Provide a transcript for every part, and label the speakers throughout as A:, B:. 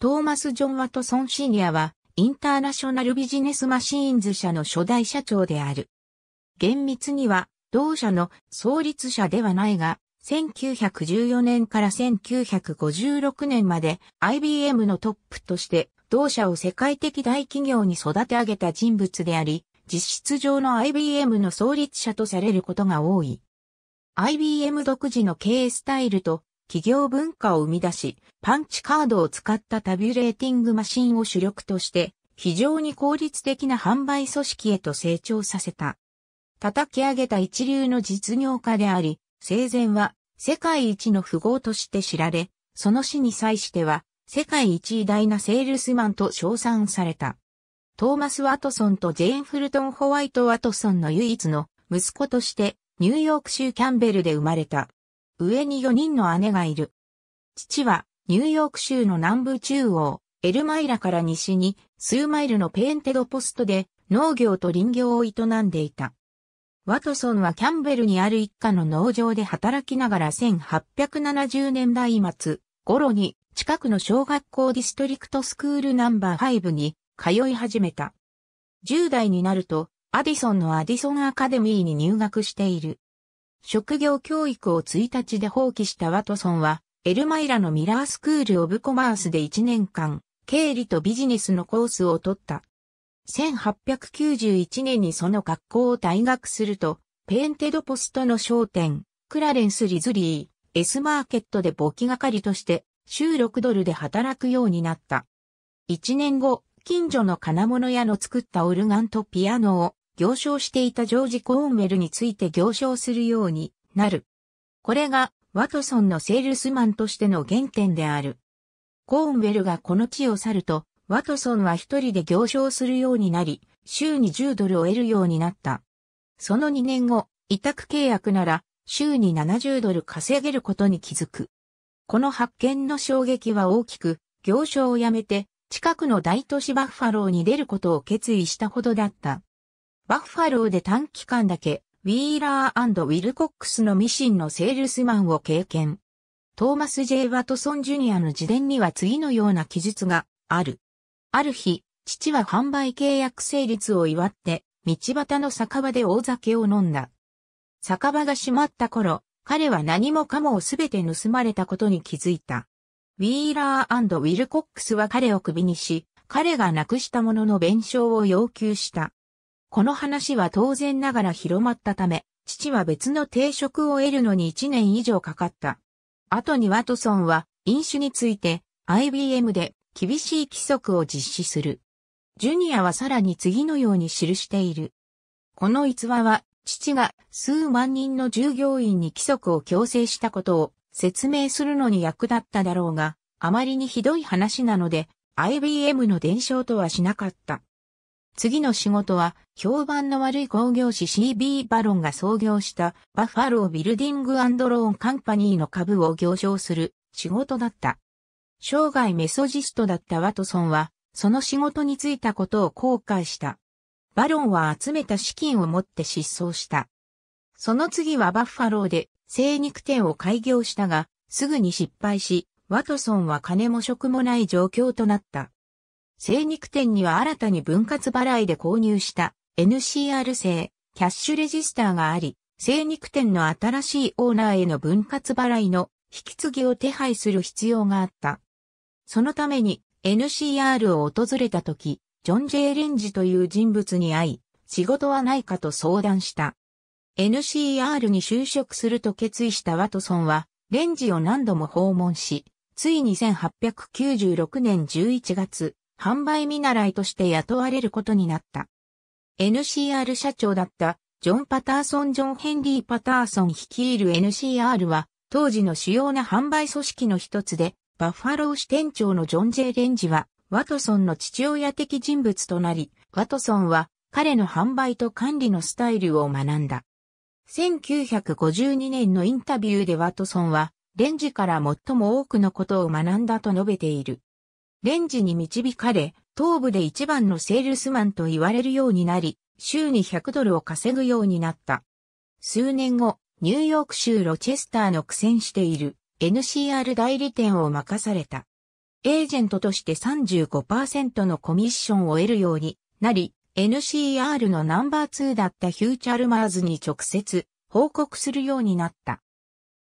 A: トーマス・ジョン・ワトソン・シニアは、インターナショナルビジネスマシーンズ社の初代社長である。厳密には、同社の創立者ではないが、1914年から1956年まで IBM のトップとして同社を世界的大企業に育て上げた人物であり、実質上の IBM の創立者とされることが多い。IBM 独自の経営スタイルと企業文化を生み出し、パンチカードを使ったタビュレーティングマシンを主力として、非常に効率的な販売組織へと成長させた。叩き上げた一流の実業家であり、生前は世界一の富豪として知られ、その死に際しては世界一偉大なセールスマンと称賛された。トーマス・ワトソンとジェーン・フルトン・ホワイト・ワトソンの唯一の息子としてニューヨーク州キャンベルで生まれた。上に4人の姉がいる。父は、ニューヨーク州の南部中央、エルマイラから西に数マイルのペーンテドポストで農業と林業を営んでいた。ワトソンはキャンベルにある一家の農場で働きながら1870年代末頃に近くの小学校ディストリクトスクールナンバー5に通い始めた。10代になるとアディソンのアディソンアカデミーに入学している。職業教育を1日で放棄したワトソンは、エルマイラのミラースクール・オブ・コマースで1年間、経理とビジネスのコースを取った。1891年にその学校を退学すると、ペンテドポストの商店、クラレンス・リズリー、S マーケットで簿記係として、週6ドルで働くようになった。1年後、近所の金物屋の作ったオルガンとピアノを行商していたジョージ・コーンウェルについて行商するようになる。これがワトソンのセールスマンとしての原点である。コーンウェルがこの地を去ると、ワトソンは一人で行商するようになり、週に10ドルを得るようになった。その2年後、委託契約なら、週に70ドル稼げることに気づく。この発見の衝撃は大きく、行商を辞めて、近くの大都市バッファローに出ることを決意したほどだった。バッファローで短期間だけ、ウィーラーウィルコックスのミシンのセールスマンを経験。トーマス・ジェイ・ワトソン・ジュニアの自伝には次のような記述がある。ある日、父は販売契約成立を祝って、道端の酒場で大酒を飲んだ。酒場が閉まった頃、彼は何もかもをすべて盗まれたことに気づいた。ウィーラーウィルコックスは彼を首にし、彼がなくしたものの弁償を要求した。この話は当然ながら広まったため、父は別の定職を得るのに1年以上かかった。後にワトソンは飲酒について IBM で厳しい規則を実施する。ジュニアはさらに次のように記している。この逸話は父が数万人の従業員に規則を強制したことを説明するのに役立っただろうが、あまりにひどい話なので IBM の伝承とはしなかった。次の仕事は、評判の悪い工業士 CB バロンが創業したバッファロービルディングローンカンパニーの株を行商する仕事だった。生涯メソジストだったワトソンは、その仕事に就いたことを後悔した。バロンは集めた資金を持って失踪した。その次はバッファローで精肉店を開業したが、すぐに失敗し、ワトソンは金も職もない状況となった。精肉店には新たに分割払いで購入した NCR 製キャッシュレジスターがあり、精肉店の新しいオーナーへの分割払いの引き継ぎを手配する必要があった。そのために NCR を訪れた時、ジョン・ジェイ・レンジという人物に会い、仕事はないかと相談した。NCR に就職すると決意したワトソンは、レンジを何度も訪問し、ついに1896年11月、販売見習いとして雇われることになった。NCR 社長だったジョン・パターソン・ジョン・ヘンリー・パターソン率いる NCR は当時の主要な販売組織の一つでバッファロー支店長のジョン・ジェレンジはワトソンの父親的人物となり、ワトソンは彼の販売と管理のスタイルを学んだ。1952年のインタビューでワトソンは、レンジから最も多くのことを学んだと述べている。レンジに導かれ、東部で一番のセールスマンと言われるようになり、週に100ドルを稼ぐようになった。数年後、ニューヨーク州ロチェスターの苦戦している NCR 代理店を任された。エージェントとして35%のコミッションを得るようになり、NCR のナンバー2だったヒューチャルマーズに直接報告するようになった。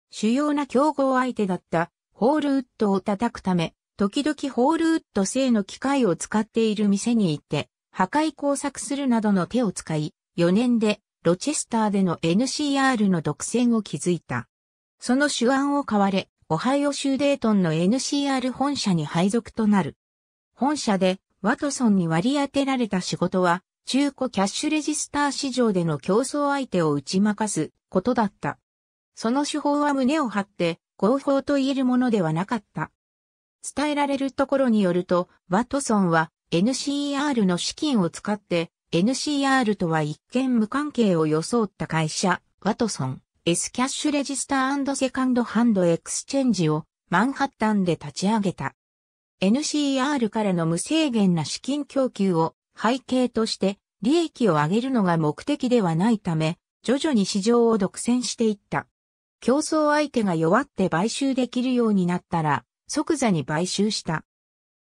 A: 主要な競合相手だったホールウッドを叩くため、時々ホールウッド製の機械を使っている店に行って、破壊工作するなどの手を使い、4年でロチェスターでの NCR の独占を築いた。その手腕を買われ、オハイオ州デートンの NCR 本社に配属となる。本社でワトソンに割り当てられた仕事は、中古キャッシュレジスター市場での競争相手を打ち負かすことだった。その手法は胸を張って、合法と言えるものではなかった。伝えられるところによると、ワトソンは NCR の資金を使って、NCR とは一見無関係を装った会社、ワトソン、S キャッシュレジスターセカンドハンドエクスチェンジをマンハッタンで立ち上げた。NCR からの無制限な資金供給を背景として利益を上げるのが目的ではないため、徐々に市場を独占していった。競争相手が弱って買収できるようになったら、即座に買収した。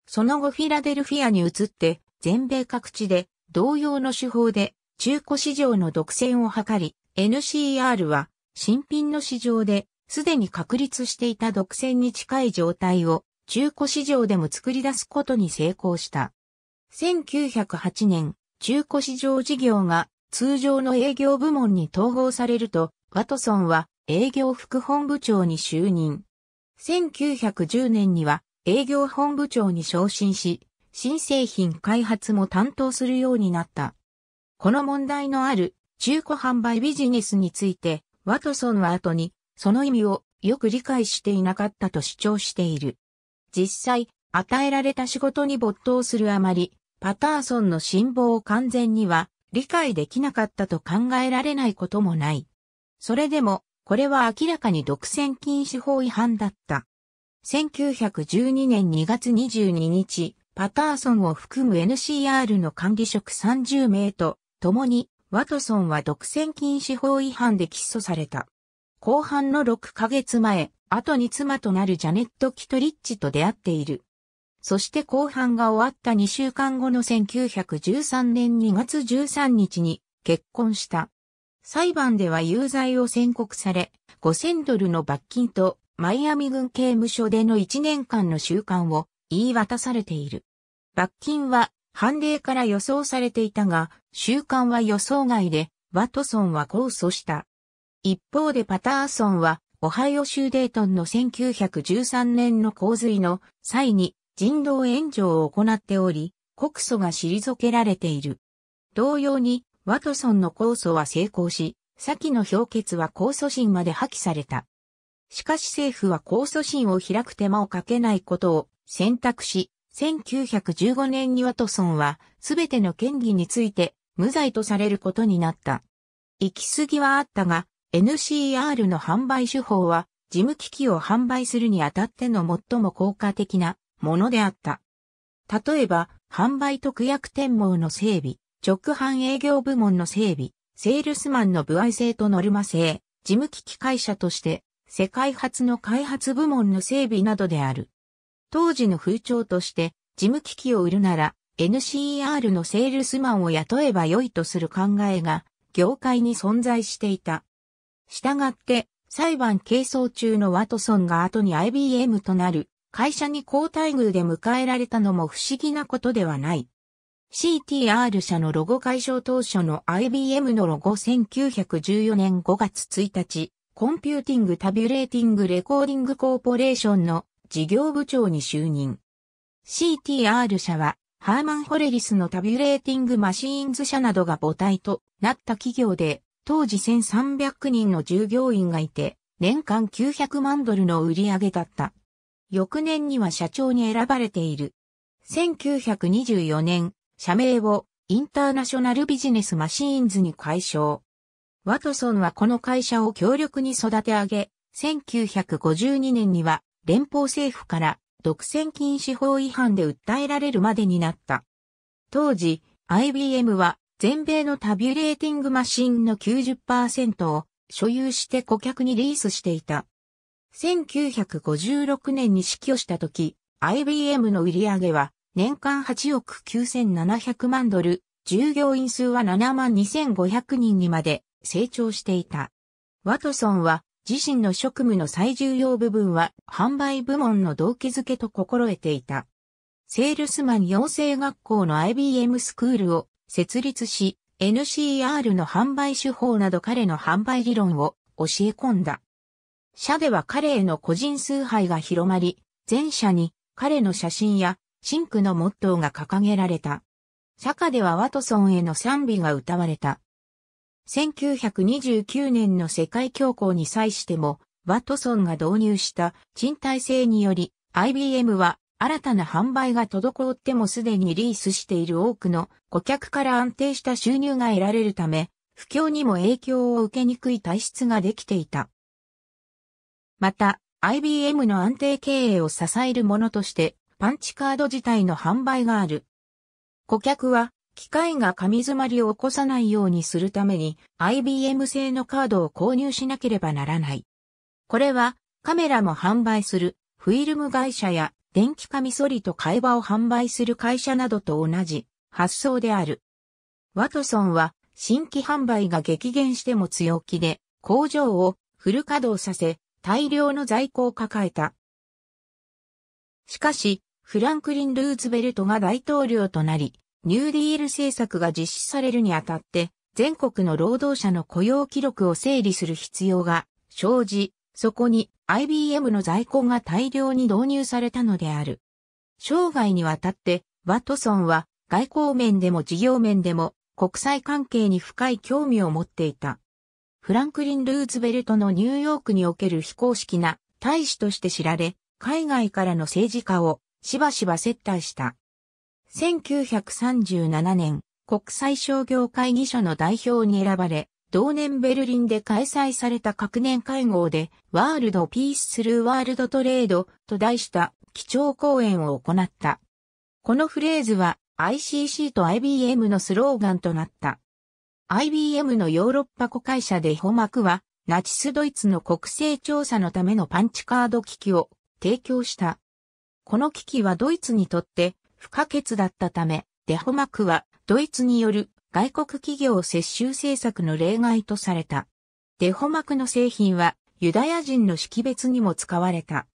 A: その後フィラデルフィアに移って、全米各地で同様の手法で中古市場の独占を図り、NCR は新品の市場ですでに確立していた独占に近い状態を中古市場でも作り出すことに成功した。1908年、中古市場事業が通常の営業部門に統合されると、ワトソンは営業副本部長に就任。1910年には営業本部長に昇進し、新製品開発も担当するようになった。この問題のある中古販売ビジネスについて、ワトソンは後にその意味をよく理解していなかったと主張している。実際、与えられた仕事に没頭するあまり、パターソンの辛抱を完全には理解できなかったと考えられないこともない。それでもこれは明らかに独占禁止法違反だった。1912年2月22日、パターソンを含む NCR の管理職30名と共に、ワトソンは独占禁止法違反で起訴された。後半の6ヶ月前、後に妻となるジャネット・キトリッチと出会っている。そして後半が終わった2週間後の1913年2月13日に結婚した。裁判では有罪を宣告され、5000ドルの罰金とマイアミ軍刑務所での1年間の収監を言い渡されている。罰金は判例から予想されていたが、収監は予想外で、ワトソンは控訴した。一方でパターソンは、オハイオ州デートンの1913年の洪水の際に人道援助を行っており、告訴が退けられている。同様に、ワトソンの控訴は成功し、先の評決は控訴審まで破棄された。しかし政府は控訴審を開く手間をかけないことを選択し、1915年にワトソンは全ての権利について無罪とされることになった。行き過ぎはあったが、NCR の販売手法は事務機器を販売するにあたっての最も効果的なものであった。例えば、販売特約天網の整備、直販営業部門の整備、セールスマンの部合制とノルマ制、事務機器会社として、世界初の開発部門の整備などである。当時の風潮として、事務機器を売るなら、NCER のセールスマンを雇えば良いとする考えが、業界に存在していた。したがって、裁判係争中のワトソンが後に IBM となる、会社に交待遇で迎えられたのも不思議なことではない。CTR 社のロゴ解消当初の IBM のロゴ1914年5月1日、コンピューティングタビュレーティングレコーディングコーポレーションの事業部長に就任。CTR 社は、ハーマン・ホレリスのタビュレーティングマシーンズ社などが母体となった企業で、当時1300人の従業員がいて、年間900万ドルの売り上げだった。翌年には社長に選ばれている。1924年、社名をインターナショナルビジネスマシーンズに解消。ワトソンはこの会社を強力に育て上げ、1952年には連邦政府から独占禁止法違反で訴えられるまでになった。当時、IBM は全米のタビュレーティングマシンの90%を所有して顧客にリースしていた。1956年に死去した時、IBM の売り上げは年間8億9700万ドル、従業員数は7万2500人にまで成長していた。ワトソンは自身の職務の最重要部分は販売部門の動機づけと心得ていた。セールスマン養成学校の IBM スクールを設立し、NCR の販売手法など彼の販売理論を教え込んだ。社では彼への個人崇拝が広まり、全社に彼の写真やシンクのモットーが掲げられた。坂ではワトソンへの賛美が歌われた。1929年の世界恐慌に際しても、ワトソンが導入した賃貸制により、IBM は新たな販売が滞ってもすでにリースしている多くの顧客から安定した収入が得られるため、不況にも影響を受けにくい体質ができていた。また、IBM の安定経営を支えるものとして、パンチカード自体の販売がある。顧客は、機械が紙詰まりを起こさないようにするために IBM 製のカードを購入しなければならない。これはカメラも販売するフィルム会社や電気カミソリと会話を販売する会社などと同じ発想である。ワトソンは新規販売が激減しても強気で工場をフル稼働させ大量の在庫を抱えた。しかしフランクリン・ルーズベルトが大統領となり、ニューディール政策が実施されるにあたって、全国の労働者の雇用記録を整理する必要が生じ、そこに IBM の在庫が大量に導入されたのである。生涯にわたって、ワトソンは外交面でも事業面でも国際関係に深い興味を持っていた。フランクリン・ルーズベルトのニューヨークにおける非公式な大使として知られ、海外からの政治家をしばしば接待した。1937年、国際商業会議所の代表に選ばれ、同年ベルリンで開催された各年会合で、ワールドピーススルーワールドトレードと題した基調講演を行った。このフレーズは ICC と IBM のスローガンとなった。IBM のヨーロッパ子会社でホマクは、ナチスドイツの国勢調査のためのパンチカード機器を提供した。この危機はドイツにとって不可欠だったため、デホマクはドイツによる外国企業接収政策の例外とされた。デホマクの製品はユダヤ人の識別にも使われた。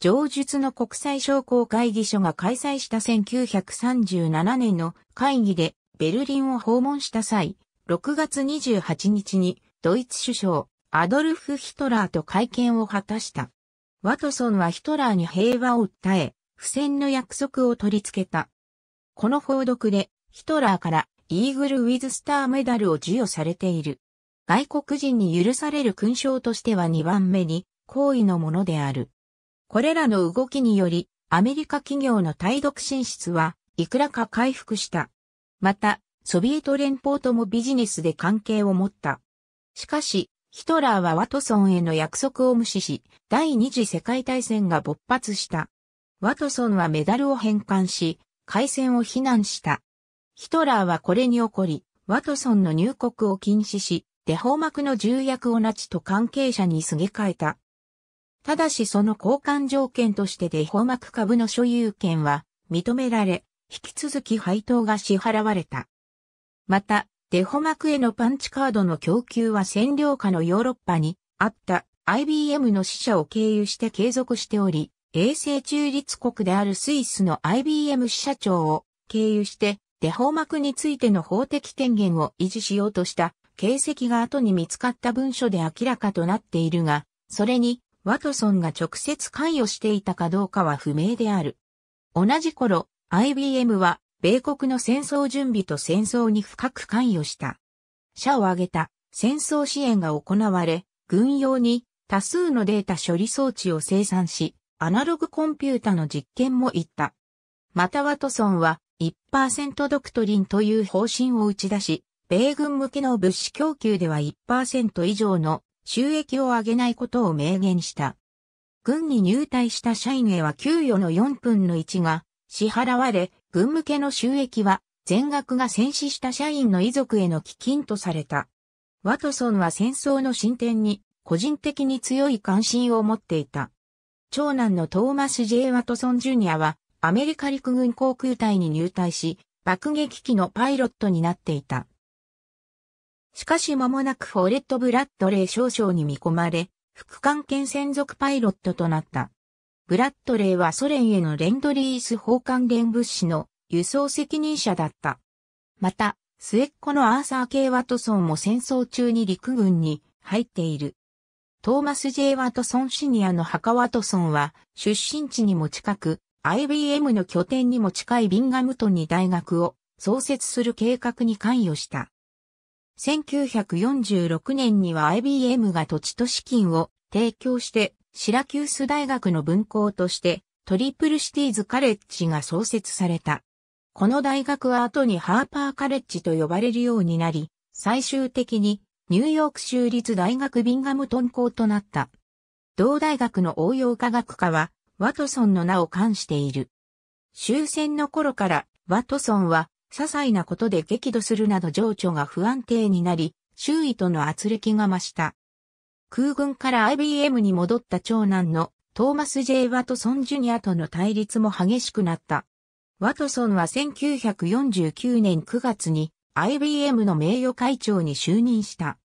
A: 上述の国際商工会議所が開催した1937年の会議でベルリンを訪問した際、6月28日にドイツ首相アドルフ・ヒトラーと会見を果たした。ワトソンはヒトラーに平和を訴え、不戦の約束を取り付けた。この報読で、ヒトラーからイーグル・ウィズ・スターメダルを授与されている。外国人に許される勲章としては2番目に、好意のものである。これらの動きにより、アメリカ企業の対独進出はいくらか回復した。また、ソビエト連邦ともビジネスで関係を持った。しかし、ヒトラーはワトソンへの約束を無視し、第二次世界大戦が勃発した。ワトソンはメダルを返還し、海戦を非難した。ヒトラーはこれに起こり、ワトソンの入国を禁止し、デフォークの重役をナチと関係者にすげ替えた。ただしその交換条件としてデフォーク株の所有権は認められ、引き続き配当が支払われた。また、デホマクへのパンチカードの供給は占領下のヨーロッパにあった IBM の支社を経由して継続しており、永世中立国であるスイスの IBM 支社長を経由してデホマクについての法的権限を維持しようとした形跡が後に見つかった文書で明らかとなっているが、それにワトソンが直接関与していたかどうかは不明である。同じ頃、IBM は米国の戦争準備と戦争に深く関与した。社を挙げた戦争支援が行われ、軍用に多数のデータ処理装置を生産し、アナログコンピュータの実験も行った。またワトソンは1%ドクトリンという方針を打ち出し、米軍向けの物資供給では1%以上の収益を上げないことを明言した。軍に入隊した社員へは給与の4分の1が支払われ、文向けの収益は、全額が戦死した社員の遺族への基金とされた。ワトソンは戦争の進展に、個人的に強い関心を持っていた。長男のトーマス・ジェイ・ワトソン・ジュニアは、アメリカ陸軍航空隊に入隊し、爆撃機のパイロットになっていた。しかし間もなくフォレット・ブラッドレー少将に見込まれ、副艦艦専属パイロットとなった。ブラッドレーはソ連へのレンドリース砲関連物資の輸送責任者だった。また、末っ子のアーサー・ケイ・ワトソンも戦争中に陸軍に入っている。トーマス・ジェイ・ワトソンシニアの墓ワトソンは出身地にも近く、IBM の拠点にも近いビンガムトンに大学を創設する計画に関与した。1946年には IBM が土地と資金を提供してシラキュース大学の分校として、トリプルシティーズカレッジが創設された。この大学は後にハーパーカレッジと呼ばれるようになり、最終的にニューヨーク州立大学ビンガムトン校となった。同大学の応用科学科は、ワトソンの名を冠している。終戦の頃から、ワトソンは、些細なことで激怒するなど情緒が不安定になり、周囲との圧力が増した。空軍から IBM に戻った長男のトーマス・ J・ ワトソン・ジュニアとの対立も激しくなった。ワトソンは1949年9月に IBM の名誉会長に就任した。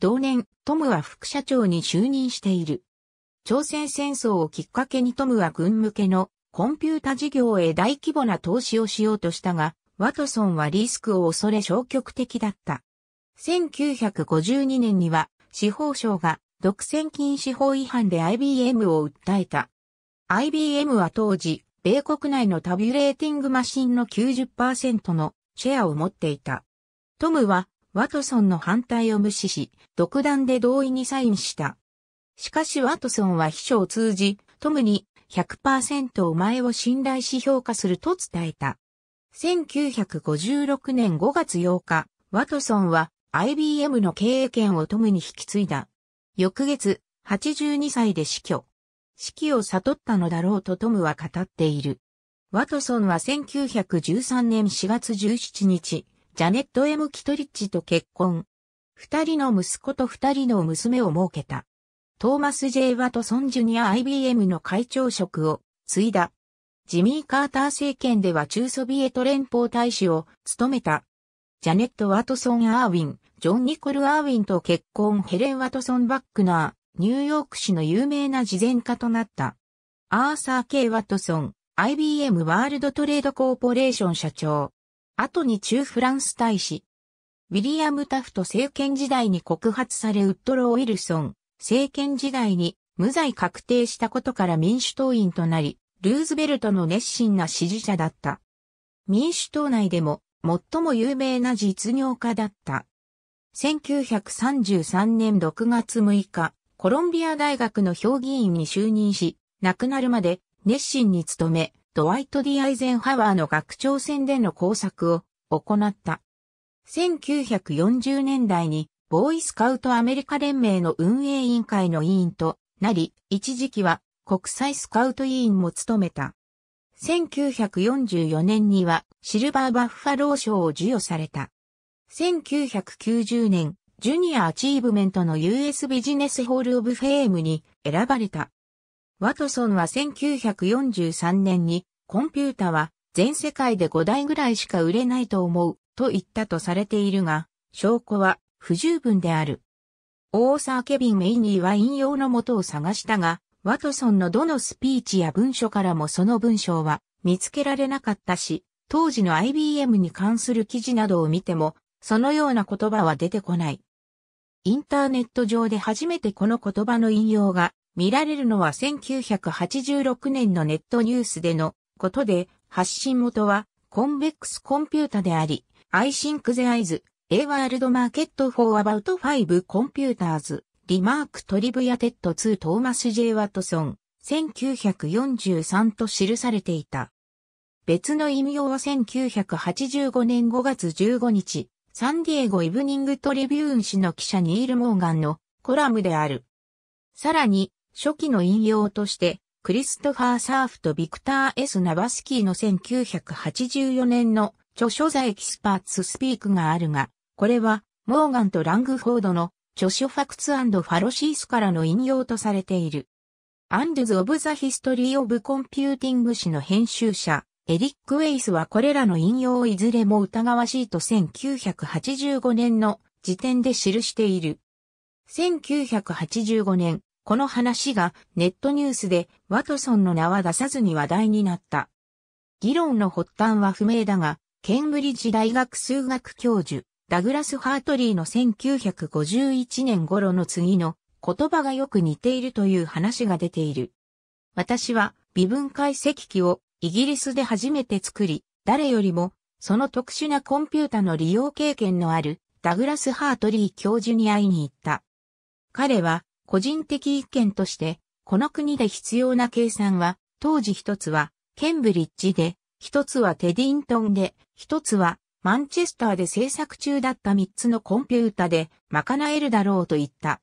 A: 同年、トムは副社長に就任している。朝鮮戦争をきっかけにトムは軍向けのコンピュータ事業へ大規模な投資をしようとしたが、ワトソンはリスクを恐れ消極的だった。1952年には司法省が独占禁止法違反で IBM を訴えた。IBM は当時、米国内のタビュレーティングマシンの90%のシェアを持っていた。トムは、ワトソンの反対を無視し、独断で同意にサインした。しかしワトソンは秘書を通じ、トムに100%お前を信頼し評価すると伝えた。1956年5月8日、ワトソンは IBM の経営権をトムに引き継いだ。翌月、82歳で死去。死期を悟ったのだろうとトムは語っている。ワトソンは1913年4月17日、ジャネット・ M・ キトリッジと結婚。二人の息子と二人の娘を設けた。トーマス・ J・ ワトソン・ジュニア IBM の会長職を継いだ。ジミー・カーター政権では中ソビエト連邦大使を務めた。ジャネット・ワトソン・アーウィン、ジョン・ニコル・アーウィンと結婚ヘレン・ワトソン・バックナー、ニューヨーク市の有名な慈善家となった。アーサー・ケイ・ワトソン、IBM ワールドトレードコーポレーション社長。後に中フランス大使。ウィリアム・タフト政権時代に告発されウッドロー・ウィルソン、政権時代に無罪確定したことから民主党員となり、ルーズベルトの熱心な支持者だった。民主党内でも最も有名な実業家だった。1933年6月6日、コロンビア大学の評議員に就任し、亡くなるまで熱心に務め、ドワイト・ディ・アイゼンハワーの学長選での工作を行った。1940年代にボーイスカウトアメリカ連盟の運営委員会の委員となり、一時期は国際スカウト委員も務めた。1944年にはシルバーバッファロー賞を授与された。1990年、ジュニアアチーブメントの US ビジネスホールオブフェームに選ばれた。ワトソンは1943年に、コンピュータは全世界で5台ぐらいしか売れないと思う、と言ったとされているが、証拠は不十分である。オーサー・ケビン・メイニーは引用の元を探したが、ワトソンのどのスピーチや文書からもその文章は見つけられなかったし、当時の IBM に関する記事などを見てもそのような言葉は出てこない。インターネット上で初めてこの言葉の引用が見られるのは1986年のネットニュースでのことで、発信元はコンベックスコンピュータであり、I think the eyes, a world market for about five computers, remark tributed to Thomas J. Watson, 1943と記されていた。別の引用は1985年5月15日、サンディエゴ・イブニング・トリビューン誌の記者ニール・モーガンのコラムである。さらに、初期の引用として、クリストファー・サーフとビクター・エス・ナバスキーの1984年の著書ザエキスパーツ・スピークがあるが、これは、モーガンとラングフォードの著書ファクツファロシースからの引用とされている。アンドゥズ・オブ・ザ・ヒストリー・オブ・コンピューティング誌の編集者、エリック・ウェイスはこれらの引用をいずれも疑わしいと1985年の時点で記している。1985年、この話がネットニュースでワトソンの名は出さずに話題になった。議論の発端は不明だが、ケンブリッジ大学数学教授、ダグラス・ハートリーの1951年頃の次の言葉がよく似ているという話が出ている。私は微分解析器をイギリスで初めて作り、誰よりも、その特殊なコンピュータの利用経験のある、ダグラス・ハートリー教授に会いに行った。彼は、個人的意見として、この国で必要な計算は、当時一つは、ケンブリッジで、一つはテディントンで、一つは、マンチェスターで制作中だった三つのコンピュータで、賄えるだろうと言った。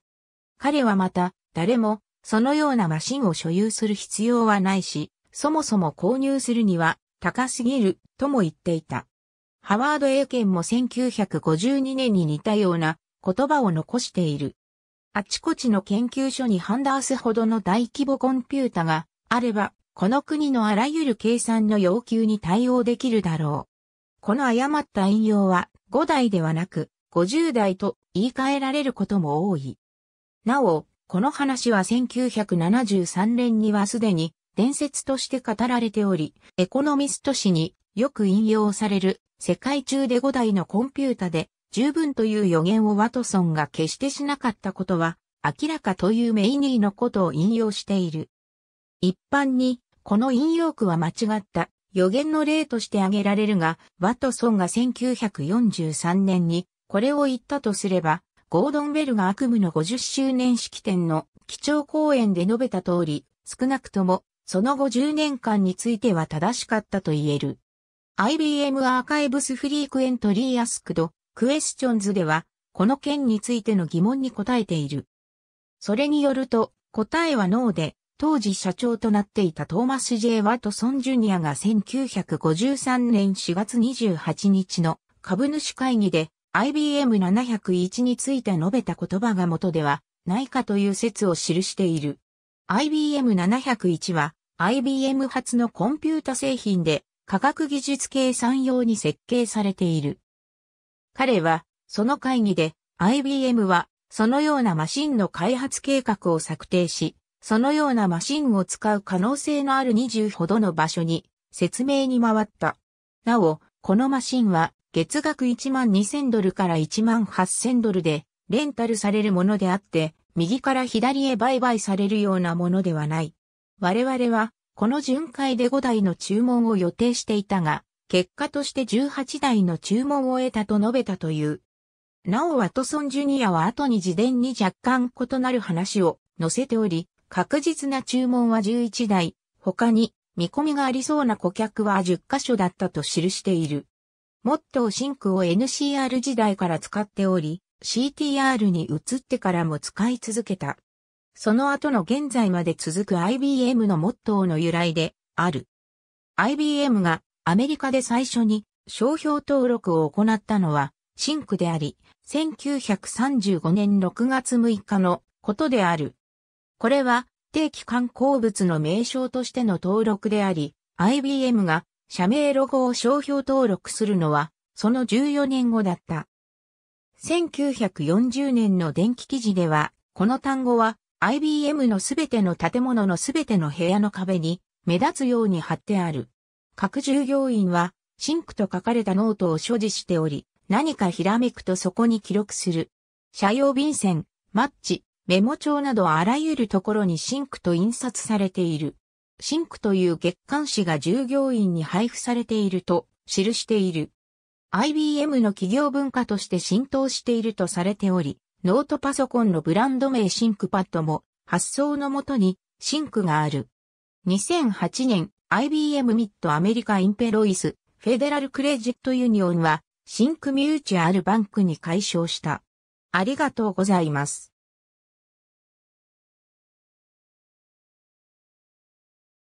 A: 彼はまた、誰も、そのようなマシンを所有する必要はないし、そもそも購入するには高すぎるとも言っていた。ハワード・英検も1952年に似たような言葉を残している。あちこちの研究所にハンダースほどの大規模コンピュータがあれば、この国のあらゆる計算の要求に対応できるだろう。この誤った引用は5代ではなく50代と言い換えられることも多い。なお、この話は1973年にはすでに伝説として語られており、エコノミスト誌によく引用される世界中で5台のコンピュータで十分という予言をワトソンが決してしなかったことは明らかというメイニーのことを引用している。一般にこの引用句は間違った予言の例として挙げられるが、ワトソンが1943年にこれを言ったとすれば、ゴードン・ベルが悪夢の50周年式典の基調講演で述べた通り、少なくともその後10年間については正しかったと言える。IBM アーカイブスフリークエントリーアスクド、クエスチョンズでは、この件についての疑問に答えている。それによると、答えはノーで、当時社長となっていたトーマス・ J・ ワトソン・ジュニアが1953年4月28日の株主会議で IBM701 について述べた言葉が元ではないかという説を記している。IBM701 は IBM 発のコンピュータ製品で科学技術計算用に設計されている。彼は、その会議で IBM はそのようなマシンの開発計画を策定し、そのようなマシンを使う可能性のある20ほどの場所に説明に回った。なお、このマシンは月額1万2000ドルから1万8000ドルでレンタルされるものであって、右から左へ売買されるようなものではない。我々は、この巡回で5台の注文を予定していたが、結果として18台の注文を得たと述べたという。なおワトソンジュニアは後に事前に若干異なる話を載せており、確実な注文は11台、他に見込みがありそうな顧客は10カ所だったと記している。モットーシンクを NCR 時代から使っており、CTR に移ってからも使い続けた。その後の現在まで続く IBM のモットーの由来である。IBM がアメリカで最初に商標登録を行ったのはシンクであり、1935年6月6日のことである。これは定期観光物の名称としての登録であり、IBM が社名ロゴを商標登録するのはその14年後だった。1940年の電気記事では、この単語は IBM のすべての建物のすべての部屋の壁に目立つように貼ってある。各従業員は、シンクと書かれたノートを所持しており、何かひらめくとそこに記録する。車用便箋、マッチ、メモ帳などあらゆるところにシンクと印刷されている。シンクという月刊誌が従業員に配布されていると記している。IBM の企業文化として浸透しているとされており、ノートパソコンのブランド名シンクパッドも発想のもとにシンクがある。2008年 IBM ミッドアメリカインペロイスフェデラルクレジットユニオンはシンクミューチュアルバンクに解消した。ありがとうございます。